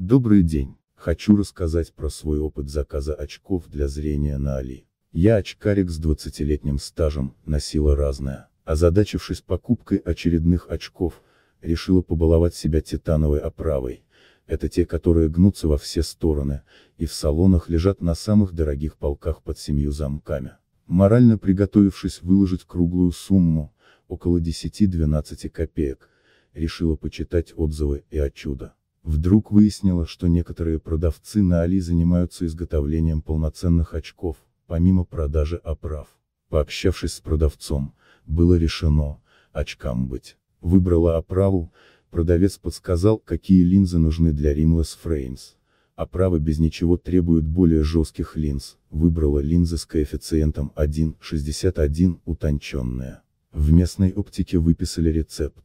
Добрый день. Хочу рассказать про свой опыт заказа очков для зрения на Али. Я очкарик с 20-летним стажем, носила разное. Озадачившись покупкой очередных очков, решила побаловать себя титановой оправой. Это те, которые гнутся во все стороны, и в салонах лежат на самых дорогих полках под семью замками. Морально приготовившись выложить круглую сумму, около 10-12 копеек, решила почитать отзывы и о чудо. Вдруг выяснила, что некоторые продавцы на Али занимаются изготовлением полноценных очков, помимо продажи оправ. Пообщавшись с продавцом, было решено, очкам быть. Выбрала оправу, продавец подсказал, какие линзы нужны для Rimless Frames. Оправы без ничего требуют более жестких линз, выбрала линзы с коэффициентом 1,61, утонченная. В местной оптике выписали рецепт.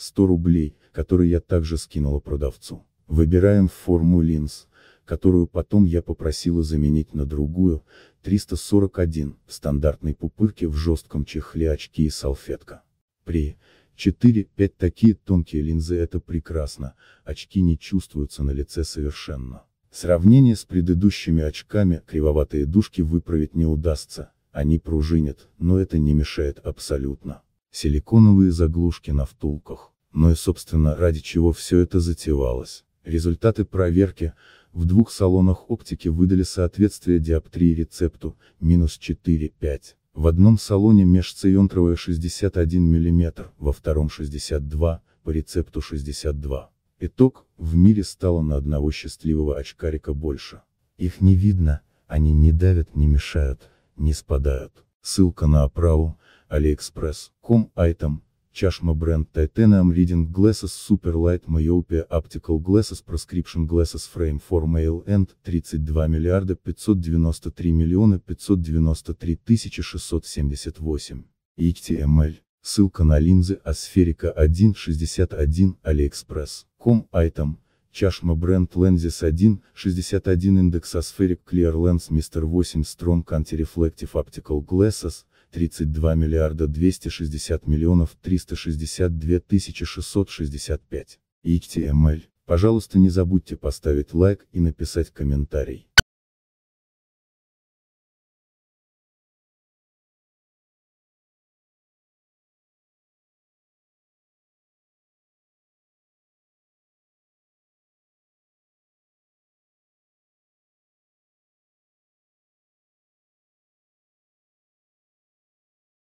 100 рублей, которые я также скинула продавцу. Выбираем форму линз, которую потом я попросила заменить на другую, 341, в стандартной пупырке в жестком чехле очки и салфетка. При 4-5 такие тонкие линзы это прекрасно, очки не чувствуются на лице совершенно. Сравнение с предыдущими очками, кривоватые дужки выправить не удастся, они пружинят, но это не мешает абсолютно силиконовые заглушки на втулках, но и собственно ради чего все это затевалось. Результаты проверки, в двух салонах оптики выдали соответствие диоптрии рецепту, минус 4,5. В одном салоне межцеентровая 61 мм, во втором 62, по рецепту 62. Итог, в мире стало на одного счастливого очкарика больше. Их не видно, они не давят, не мешают, не спадают. Ссылка на оправу, AliExpress, Com Item, Chashma brand Titanium Reading Glasses Super Light Myopia Optical Glasses Prescription Glasses Frame for Male End 32 миллиарда 593 миллиона 593 тысячи 678. HTML. Ссылка на линзы Aspherica 161 AliExpress. Com Item. Чашма бренд Lenses 1, 61 индекс Aspheric Clear Lens Mr. 8 Strong Anti-Reflective Optical Glasses, 32 миллиарда 260 миллионов 362 тысячи 665. HTML. Пожалуйста не забудьте поставить лайк и написать комментарий.